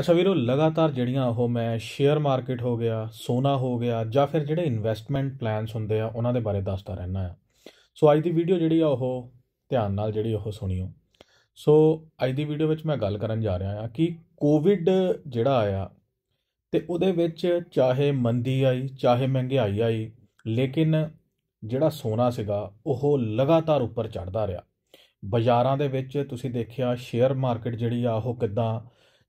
ਅੱਛਾ ਵੀਰੋ ਲਗਾਤਾਰ ਜਿਹੜੀਆਂ ਉਹ ਮੈਂ ਸ਼ੇਅਰ ਮਾਰਕੀਟ ਹੋ ਗਿਆ ਸੋਨਾ ਹੋ ਗਿਆ ਜਾਂ ਫਿਰ ਜਿਹੜੇ ਇਨਵੈਸਟਮੈਂਟ ਪਲਾਨਸ ਹੁੰਦੇ ਆ ਉਹਨਾਂ ਦੇ ਬਾਰੇ ਦੱਸਦਾ ਰਹਿਣਾ ਆ ਸੋ ਅੱਜ ਦੀ ਵੀਡੀਓ ਜਿਹੜੀ ਆ ਉਹ ਧਿਆਨ ਨਾਲ ਜਿਹੜੀ ਉਹ ਸੁਣੀਓ ਸੋ ਅੱਜ ਦੀ ਵੀਡੀਓ ਵਿੱਚ ਮੈਂ ਗੱਲ ਕਰਨ ਜਾ ਰਿਹਾ ਆ ਕਿ ਕੋਵਿਡ ਜਿਹੜਾ ਆਇਆ ਤੇ ਉਹਦੇ ਵਿੱਚ ਚਾਹੇ ਮੰਦੀ ਆਈ ਚਾਹੇ ਮਹਿੰਗਾਈ ਆਈ ਲੇਕਿਨ ਜਿਹੜਾ ਸੋਨਾ ਸੀਗਾ ਉਹ ਲਗਾਤਾਰ ਉੱਪਰ ਚੜਦਾ ਰਿਹਾ ਬਾਜ਼ਾਰਾਂ ਦੇ ਵਿੱਚ ਤੁਸੀਂ ਦੇਖਿਆ ਸ਼ੇਅਰ ਮਾਰਕੀਟ ਜਿਹੜੀ ਆ ਉਹ ਕਿਦਾਂ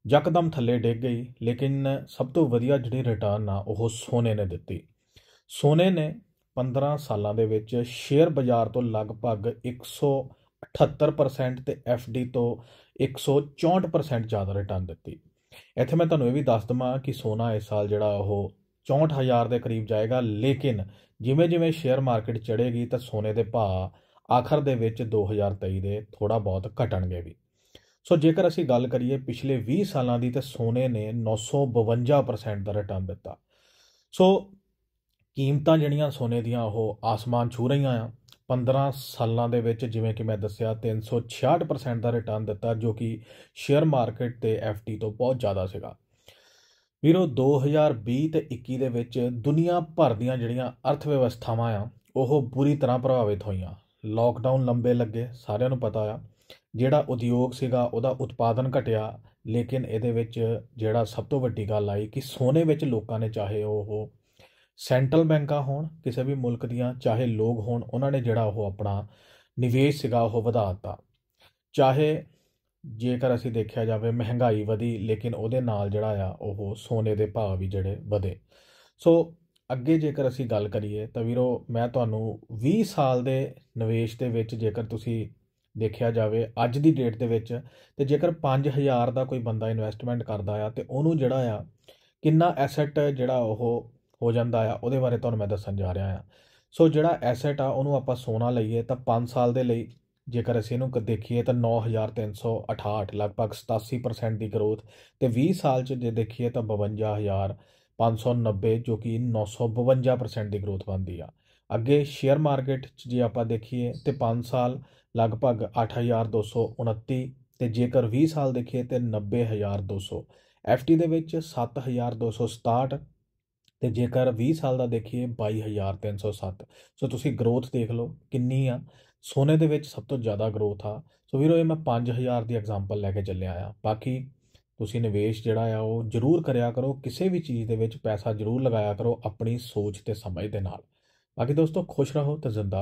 ਯਕਦਮ ਥੱਲੇ ਡਿੱਗ ਗਈ ਲੇਕਿਨ ਸਭ ਤੋਂ ਵਧੀਆ ਜਿਹੜੀ ਰਿਟਰਨ ਆ ਉਹ ਸੋਨੇ ਨੇ ਦਿੱਤੀ ਸੋਨੇ ਨੇ 15 ਸਾਲਾਂ ਦੇ ਵਿੱਚ ਸ਼ੇਅਰ ਬਾਜ਼ਾਰ ਤੋਂ ਲਗਭਗ 178% ਤੇ ਐਫਡੀ ਤੋਂ 164% ਜ਼ਿਆਦਾ ਰਿਟਰਨ ਦਿੱਤੀ ਇੱਥੇ ਮੈਂ ਤੁਹਾਨੂੰ ਇਹ ਵੀ ਦੱਸ ਦਵਾਂ ਕਿ ਸੋਨਾ ਇਸ ਸਾਲ ਜਿਹੜਾ ਉਹ 64000 ਦੇ ਕਰੀਬ ਜਾਏਗਾ ਲੇਕਿਨ ਜਿਵੇਂ ਜਿਵੇਂ ਸ਼ੇਅਰ ਮਾਰਕੀਟ ਚੜੇਗੀ ਤਾਂ ਸੋਨੇ ਦੇ ਭਾਅ ਆਖਰ ਦੇ ਵਿੱਚ 2023 ਦੇ ਥੋੜਾ ਬਹੁਤ ਘਟਣਗੇ ਵੀ ਸੋ ਜੇਕਰ ਅਸੀਂ ਗੱਲ ਕਰੀਏ ਪਿਛਲੇ 20 ਸਾਲਾਂ ਦੀ ਤੇ ਸੋਨੇ ਨੇ 952% ਦਾ ਰਿਟਰਨ ਦਿੱਤਾ ਸੋ ਕੀਮਤਾਂ ਜਿਹੜੀਆਂ ਸੋਨੇ ਦੀਆਂ ਉਹ ਆਸਮਾਨ ਛੂ ਰਹੀਆਂ ਆ 15 ਸਾਲਾਂ ਦੇ ਵਿੱਚ ਜਿਵੇਂ ਕਿ ਮੈਂ ਦੱਸਿਆ 366% ਦਾ ਰਿਟਰਨ ਦਿੱਤਾ ਜੋ ਕਿ ਸ਼ੇਅਰ ਮਾਰਕੀਟ ਤੇ ਐਫਟੀ ਤੋਂ ਬਹੁਤ ਜ਼ਿਆਦਾ ਸੀਗਾ ਵੀਰੋ 2020 ਤੇ 21 ਦੇ ਵਿੱਚ ਦੁਨੀਆ ਭਰ ਦੀਆਂ ਜਿਹੜੀਆਂ ਅਰਥ ਵਿਵਸਥਾਵਾਂ ਆ ਉਹ ਬੁਰੀ ਤਰ੍ਹਾਂ ਪ੍ਰਭਾਵਿਤ ਹੋਈਆਂ ਲਾਕਡਾਊਨ ਲੰਬੇ ਲੱਗੇ ਸਾਰਿਆਂ ਨੂੰ ਪਤਾ ਆ ਜਿਹੜਾ ਉਦਯੋਗ ਸੀਗਾ ਉਹਦਾ ਉਤਪਾਦਨ ਘਟਿਆ ਲੇਕਿਨ ਇਹਦੇ ਵਿੱਚ ਜਿਹੜਾ ਸਭ ਤੋਂ ਵੱਡੀ ਗੱਲ ਆਈ ਕਿ ਸੋਨੇ ਵਿੱਚ ਲੋਕਾਂ ਨੇ ਚਾਹੇ ਉਹ ਸੈਂਟਰਲ ਬੈਂਕਾਂ ਹੋਣ ਕਿਸੇ ਵੀ ਮੁਲਕ ਦੀਆਂ ਚਾਹੇ ਲੋਕ ਹੋਣ ਉਹਨਾਂ ਨੇ ਜਿਹੜਾ ਉਹ ਆਪਣਾ ਨਿਵੇਸ਼ ਸੀਗਾ ਉਹ ਵਧਾਤਾ ਚਾਹੇ ਜੇਕਰ ਅਸੀਂ ਦੇਖਿਆ ਜਾਵੇ ਮਹਿੰਗਾਈ ਵਧੀ ਲੇਕਿਨ ਉਹਦੇ ਨਾਲ ਜਿਹੜਾ ਆ ਉਹ ਸੋਨੇ ਦੇ ਭਾਅ ਵੀ ਜਿਹੜੇ ਵਧੇ ਸੋ ਅੱਗੇ ਜੇਕਰ ਅਸੀਂ ਗੱਲ ਕਰੀਏ ਤਾਂ ਵੀਰੋ ਮੈਂ ਤੁਹਾਨੂੰ 20 ਸਾਲ ਦੇ ਨਿਵੇਸ਼ ਦੇ ਵਿੱਚ ਜੇਕਰ ਤੁਸੀਂ ਦੇਖਿਆ ਜਾਵੇ ਅੱਜ ਦੀ ਡੇਟ ਦੇ ਵਿੱਚ ਤੇ ਜੇਕਰ 5000 ਦਾ ਕੋਈ ਬੰਦਾ ਇਨਵੈਸਟਮੈਂਟ ਕਰਦਾ ਆ ਤੇ ਉਹਨੂੰ ਜਿਹੜਾ ਆ ਕਿੰਨਾ ਐਸੈਟ ਜਿਹੜਾ ਉਹ ਹੋ ਜਾਂਦਾ ਆ ਉਹਦੇ ਬਾਰੇ ਤੁਹਾਨੂੰ ਮੈਂ ਦੱਸਣ ਜਾ ਰਿਹਾ ਆ ਸੋ ਜਿਹੜਾ ਐਸੈਟ ਆ ਉਹਨੂੰ ਆਪਾਂ ਸੋਨਾ ਲਈਏ ਤਾਂ 5 ਸਾਲ ਦੇ ਲਈ ਜੇਕਰ ਅਸੀਂ ਇਹਨੂੰ ਦੇਖੀਏ ਤਾਂ 9368 ਲਗਭਗ 87% ਦੀ ਗਰੋਥ ਤੇ 20 ਸਾਲ ਚ ਜੇ ਦੇਖੀਏ ਤਾਂ 52000 590 ਜੋ ਕਿ 952% ਦੀ ਗਰੋਥ ਬੰਦੀ ਆ ਅੱਗੇ ਸ਼ੇਅਰ ਮਾਰਕੀਟ 'ਚ ਜੇ ਆਪਾਂ ਦੇਖੀਏ ਤੇ 5 ਸਾਲ ਲਗਭਗ 8229 ਤੇ ਜੇਕਰ 20 ਸਾਲ ਦੇਖੀਏ ਤੇ 90200 FT ਦੇ ਵਿੱਚ 7267 ਤੇ ਜੇਕਰ 20 ਸਾਲ ਦਾ ਦੇਖੀਏ 22307 ਸੋ ਤੁਸੀਂ ਗਰੋਥ ਦੇਖ ਲਓ ਕਿੰਨੀ ਆ ਸੋਨੇ ਦੇ ਵਿੱਚ ਸਭ ਤੋਂ ਜ਼ਿਆਦਾ ਗਰੋਥ ਆ ਸੋ ਵੀਰੋ ਇਹ ਮੈਂ 5000 ਦੀ ਐਗਜ਼ਾਮਪਲ ਲੈ ਕੇ ਚੱਲਿਆ ਆ ਬਾਕੀ ਤੁਸੀਂ ਨਿਵੇਸ਼ ਜਿਹੜਾ ਆ ਉਹ ਜ਼ਰੂਰ ਕਰਿਆ ਕਰੋ ਕਿਸੇ ਵੀ ਚੀਜ਼ ਦੇ ਵਿੱਚ ਪੈਸਾ ਜ਼ਰੂਰ ਲਗਾਇਆ ਕਰੋ ਆਪਣੀ ਸੋਚ ਤੇ ਸਮਝ ਦੇ ਨਾਲ ਬਾਕੀ ਦੋਸਤੋ ਖੁਸ਼ ਰਹੋ ਤੇ ਜ਼ਿੰਦਾ